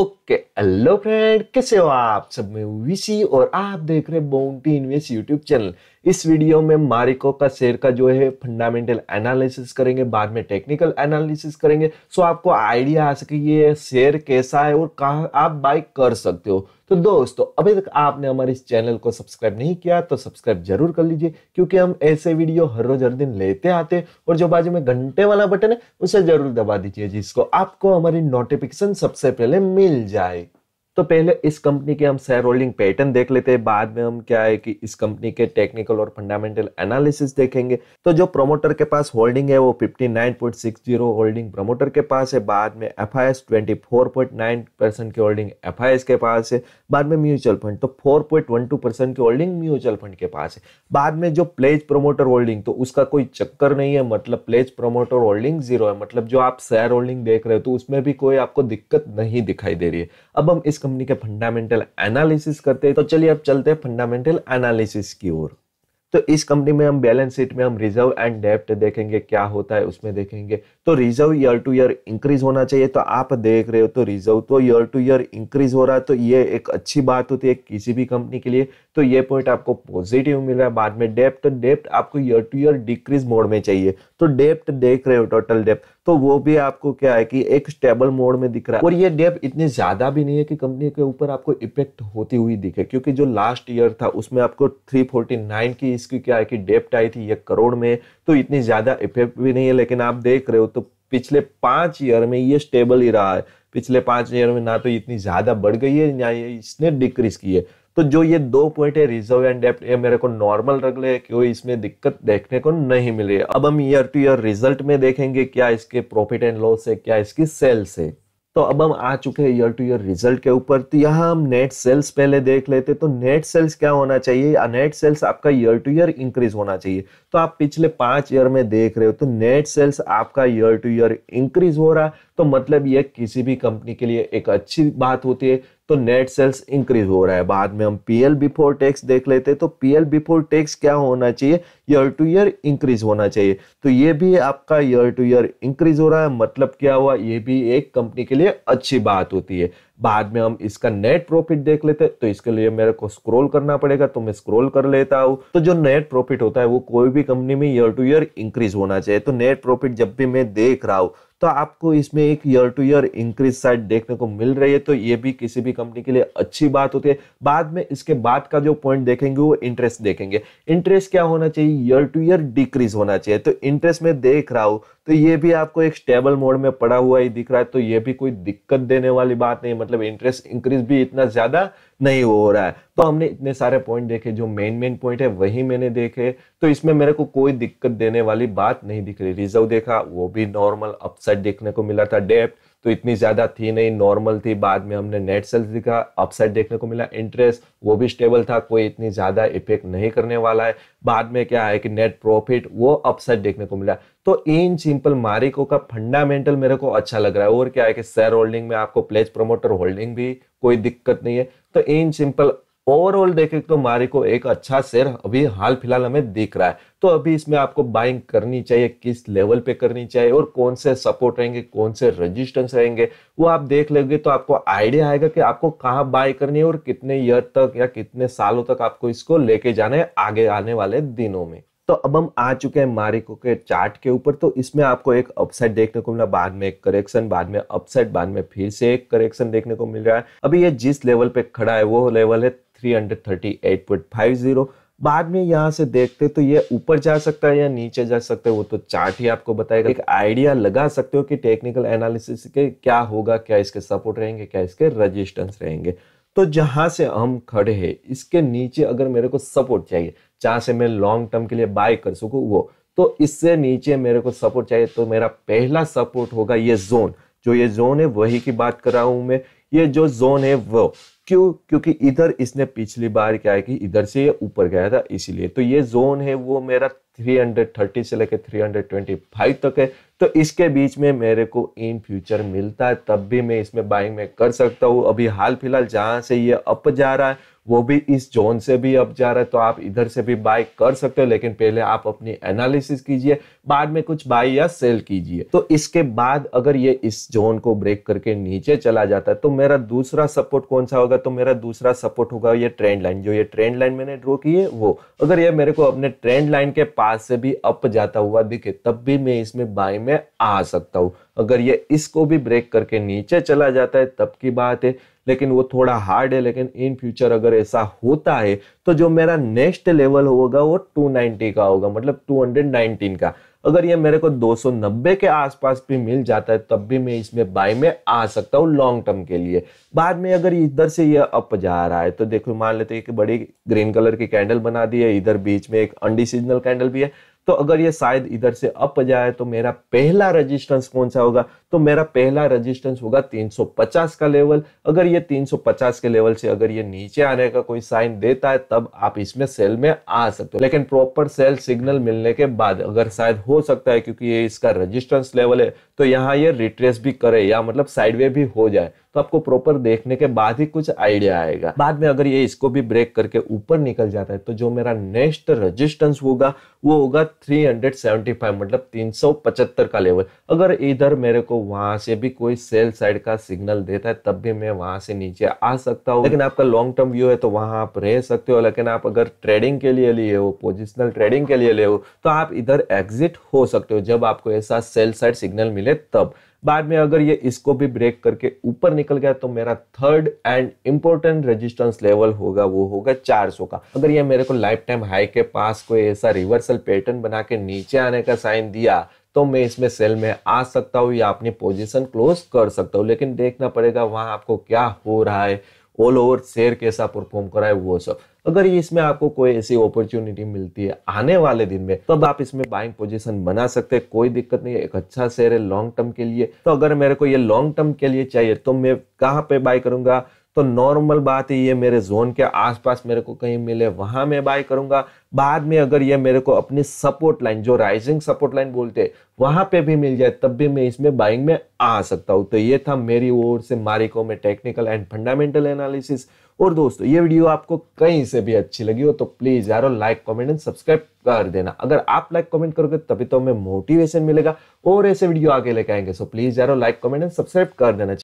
Oh, के hello friend कैसे हो आप सब मैं वीसी और आप देख रहे बाउंटी इन्वेस्ट यूट्यूब चैनल इस वीडियो में मारिको का शेयर का जो है फंडामेंटल एनालिसिस करेंगे बाद में टेक्निकल एनालिसिस करेंगे सो आपको आइडिया आ सके ये शेयर कैसा है और कहा आप बाई कर सकते हो तो दोस्तों अभी तक आपने हमारे इस चैनल को सब्सक्राइब नहीं किया तो सब्सक्राइब जरूर कर लीजिए क्योंकि हम ऐसे वीडियो हर रोज हर दिन लेते आते और जो बाजू में घंटे वाला बटन है उसे जरूर दबा दीजिए जिसको आपको हमारी नोटिफिकेशन सबसे पहले मिल जाए Jai तो पहले इस कंपनी के हम शेयर होल्डिंग पैटर्न देख लेते हैं बाद में हम क्या है कि इस कंपनी के टेक्निकल और फंडामेंटल एनालिसिस देखेंगे तो जो प्रोमोटर के पास होल्डिंग है वो 59.60 होल्डिंग प्रोमोटर के पास है बाद में एफ 24.9 परसेंट की होल्डिंग एफ के पास है बाद में म्यूचुअल फंड तो फोर की होल्डिंग म्यूचुअल फंड के पास है बाद में जो प्लेज प्रोमोटर होल्डिंग तो उसका कोई चक्कर नहीं है मतलब प्लेज प्रोमोटर होल्डिंग जीरो है मतलब जो आप शेयर होल्डिंग देख रहे हो तो उसमें भी कोई आपको दिक्कत नहीं दिखाई दे रही है अब हम इस कंपनी के फंडामेंटल एनालिसिस करते हैं तो चलिए अब चलते हैं फंडामेंटल एनालिसिस की ओर तो इस कंपनी में हम बैलेंस शीट में हम रिजर्व एंड डेप्ट देखेंगे क्या होता है उसमें देखेंगे तो reserve year to year increase होना चाहिए तो आप देख रहे हो तो रिजर्व तो ईयर टू ईयर इंक्रीज हो रहा है तो ये एक अच्छी बात होती है किसी भी कंपनी के लिए तो ये पॉइंट आपको पॉजिटिव मिल रहा है बाद में डेप्ट डेप्ट तो आपको year to year decrease mode में चाहिए तो डेप्ट देख रहे हो टोटल डेप्ट तो वो भी आपको क्या है कि एक स्टेबल मोड में दिख रहा है और ये डेप इतनी ज्यादा भी नहीं है कि कंपनी के ऊपर आपको इफेक्ट होती हुई दिखे क्योंकि जो लास्ट ईयर था उसमें आपको 349 की इसकी क्या है कि डेप्ट आई थी एक करोड़ में तो इतनी ज़्यादा इफेक्ट भी नहीं है लेकिन आप देख रहे हो तो पिछले पांच ईयर में ये स्टेबल ही रहा है पिछले पांच ईयर में ना तो इतनी ज़्यादा बढ़ गई है ना ये इसने डिक्रीज की है तो जो ये दो पॉइंट है रिजर्व एंड डेप्ट ये मेरे को नॉर्मल रख ले कोई इसमें दिक्कत देखने को नहीं मिली अब हम ईयर टू ईयर रिजल्ट में देखेंगे क्या इसके प्रॉफिट एंड लॉस है क्या इसकी सेल्स है तो अब हम आ चुके हैं ईयर टू ईयर रिजल्ट के ऊपर तो यहाँ हम नेट सेल्स पहले देख लेते तो नेट सेल्स क्या होना चाहिए या नेट सेल्स आपका ईयर टू ईयर इंक्रीज होना चाहिए तो आप पिछले पांच ईयर में देख रहे हो तो नेट सेल्स आपका ईयर टू ईयर इंक्रीज हो रहा तो मतलब यह किसी भी कंपनी के लिए एक अच्छी बात होती है तो नेट सेल्स इंक्रीज हो रहा है बाद में हम पीएल बिफोर टैक्स देख लेते हैं तो पीएल बिफोर टैक्स क्या होना चाहिए ईयर टू ईयर इंक्रीज होना चाहिए तो ये भी आपका ईयर टू ईयर इंक्रीज हो रहा है मतलब क्या हुआ ये भी एक कंपनी के लिए अच्छी बात होती है बाद में हम इसका नेट प्रॉफिट देख लेते तो इसके लिए मेरे को स्क्रॉल करना पड़ेगा तो मैं स्क्रॉल कर लेता हूँ तो जो नेट प्रॉफिट होता है वो कोई भी कंपनी में ईयर टू ईयर इंक्रीज होना चाहिए तो नेट प्रॉफिट जब भी मैं देख रहा हूँ तो आपको इसमें एक year to year increase side देखने को मिल रही है तो ये भी किसी भी कंपनी के लिए अच्छी बात होती है बाद में इसके बाद का जो पॉइंट देखेंगे वो इंटरेस्ट देखेंगे इंटरेस्ट क्या होना चाहिए ईयर टू ईयर डिक्रीज होना चाहिए तो इंटरेस्ट में देख रहा हूँ तो ये भी आपको एक स्टेबल मोड में पड़ा हुआ ही दिख रहा है तो ये भी कोई दिक्कत देने वाली बात नहीं मतलब इंटरेस्ट इंक्रीज भी इतना ज़्यादा नहीं हो रहा है तो हमने इतने सारे पॉइंट देखे जो मेन मेन पॉइंट है वही मैंने देखे तो इसमें मेरे को कोई दिक्कत देने वाली बात नहीं दिख रही रिजर्व देखा वो भी नॉर्मल अपसाइड देखने को मिला था डेप्ट तो इतनी ज़्यादा थी नहीं नॉर्मल थी बाद में हमने नेट सेल्स दिखा अपसाइड देखने को मिला इंटरेस्ट वो भी स्टेबल था कोई इतनी ज़्यादा इफेक्ट नहीं करने वाला है बाद में क्या है कि नेट प्रॉफिट वो अपसाइड देखने को मिला तो इन सिंपल मारिको का फंडामेंटल मेरे को अच्छा लग रहा है और क्या है कि शेयर होल्डिंग में आपको प्लेज प्रोमोटर होल्डिंग भी कोई दिक्कत नहीं है तो इन सिंपल ओवरऑल देखें तो मारे को एक अच्छा शेयर अभी हाल फिलहाल हमें दिख रहा है तो अभी इसमें आपको बाइंग करनी चाहिए किस लेवल पे करनी चाहिए और कौन से सपोर्ट रहेंगे कौन से रेजिस्टेंस रहेंगे वो आप देख लेंगे तो आपको आइडिया आएगा कि आपको कहाँ बाय करनी है और कितने ईयर तक या कितने सालों तक आपको इसको लेके जाना है आगे आने वाले दिनों में तो अब हम आ चुके हैं मारिको के चार्ट के ऊपर तो इसमें आपको एक अपसाइड देखने को मिला बाद में एक करेक्शन बाद में अपसाइड बाद में फिर से एक करेक्शन देखने को मिल रहा है अभी ये जिस लेवल पे खड़ा है वो लेवल है 338.50 बाद में यहाँ से देखते तो ये ऊपर जा सकता है या नीचे जा सकता है वो तो चार्ट ही आपको बताएगा एक आइडिया लगा सकते हो कि टेक्निकल एनालिसिस के क्या होगा क्या इसके सपोर्ट रहेंगे क्या इसके रजिस्टेंस रहेंगे तो जहां से हम खड़े हैं इसके नीचे अगर मेरे को सपोर्ट चाहिए जहां से मैं लॉन्ग टर्म के लिए बाय कर सकूँ वो तो इससे नीचे मेरे को सपोर्ट चाहिए तो मेरा पहला सपोर्ट होगा ये जोन जो ये जोन है वही की बात कर रहा हूं मैं ये जो जोन है वो क्यों क्योंकि इधर इसने पिछली बार क्या है कि इधर से ऊपर गया था इसीलिए तो ये जोन है वो मेरा 330 से लेके 325 तक है तो इसके बीच में मेरे को इन फ्यूचर मिलता है तब भी मैं इसमें बाइंग में कर सकता हूँ अभी हाल फिलहाल जहाँ से ये अप जा रहा है वो भी इस जोन से भी अप जा रहा है तो आप इधर से भी बाय कर सकते हो लेकिन पहले आप अपनी एनालिसिस कीजिए बाद में कुछ बाय या सेल कीजिए तो इसके बाद अगर ये इस जोन को ब्रेक करके नीचे चला जाता है तो मेरा दूसरा सपोर्ट कौन सा होगा तो मेरा दूसरा सपोर्ट होगा ये ट्रेंड लाइन जो ये ट्रेंड लाइन मैंने ड्रॉ की है वो अगर ये मेरे को अपने ट्रेंड लाइन के पास आज से भी अप जाता हुआ दिखे तब भी मैं इसमें बाय में आ सकता हूं अगर ये इसको भी ब्रेक करके नीचे चला जाता है तब की बात है लेकिन वो थोड़ा हार्ड है लेकिन इन फ्यूचर अगर ऐसा होता है तो जो मेरा नेक्स्ट लेवल होगा वो 290 का होगा मतलब 219 का अगर ये मेरे को 290 के आसपास भी मिल जाता है तब भी मैं इसमें बाई में आ सकता हूँ लॉन्ग टर्म के लिए बाद में अगर इधर से ये अप जा रहा है तो देखो मान लेते हैं कि बड़ी ग्रीन कलर की कैंडल बना दी है इधर बीच में एक अनडिसीजनल कैंडल भी है तो अगर ये शायद इधर से अप जाए तो मेरा पहला रेजिस्टेंस कौन सा होगा तो मेरा पहला रेजिस्टेंस होगा 350 का लेवल अगर ये 350 के लेवल से अगर ये नीचे आने का कोई साइन देता है तब आप इसमें सेल में आ सकते हो लेकिन प्रॉपर सेल सिग्नल मिलने के बाद अगर शायद हो सकता है क्योंकि ये इसका रजिस्टेंस लेवल है तो यहाँ ये रिट्रेस भी करे या मतलब साइडवे भी हो जाए तो आपको प्रॉपर देखने के बाद ही कुछ आइडिया आएगा बाद में अगर ये इसको भी ब्रेक करके ऊपर निकल जाता है तो जो मेरा नेक्स्ट रेजिस्टेंस होगा वो होगा 375 मतलब 375 का लेवल अगर इधर मेरे को वहां से भी कोई सेल साइड का सिग्नल देता है तब भी मैं वहां से नीचे आ सकता हूँ लेकिन आपका लॉन्ग टर्म व्यू है तो वहां आप रह सकते हो लेकिन आप अगर ट्रेडिंग के लिए लिए हो पोजिशनल ट्रेडिंग के लिए ले हो तो आप इधर एग्जिट हो सकते हो जब आपको ऐसा सेल साइड सिग्नल मिले तब बाद में अगर ये इसको भी ब्रेक करके ऊपर निकल गया तो मेरा third and important resistance level होगा वो होगा 400 का अगर ये मेरे को लाइफ टाइम हाई के पास कोई ऐसा रिवर्सल पैटर्न बना के नीचे आने का साइन दिया तो मैं इसमें सेल में आ सकता हूँ या अपनी पोजिशन क्लोज कर सकता हूँ लेकिन देखना पड़ेगा वहाँ आपको क्या हो रहा है ऑल ओवर शेयर कैसा परफॉर्म कर रहा है वो सब अगर ये इसमें आपको कोई ऐसी अपॉर्चुनिटी मिलती है आने वाले दिन में तब आप इसमें बाइंग पोजीशन बना सकते हैं कोई दिक्कत नहीं है एक अच्छा शेयर है लॉन्ग टर्म के लिए तो अगर मेरे को ये लॉन्ग टर्म के लिए चाहिए तो मैं कहाँ पे बाय करूंगा तो नॉर्मल बात है ये मेरे जोन के आसपास मेरे को कहीं मिले वहां मैं बाय करूंगा बाद में अगर ये मेरे को अपनी सपोर्ट लाइन जो राइजिंग सपोर्ट लाइन बोलते हैं वहां पे भी मिल जाए तब भी मैं इसमें बाइंग में आ सकता हूं तो ये था मेरी ओर से मारिको में टेक्निकल एंड फंडामेंटल एनालिसिस और दोस्तों ये वीडियो आपको कहीं से भी अच्छी लगी हो तो प्लीज यारो लाइक कमेंट एंड सब्सक्राइब कर देना अगर आप लाइक कमेंट करोगे तभी तो हमें मोटिवेशन मिलेगा और ऐसे वीडियो आगे लेके आएंगे सो प्लीज यारो लाइक कमेंट एंड सब्सक्राइब कर देना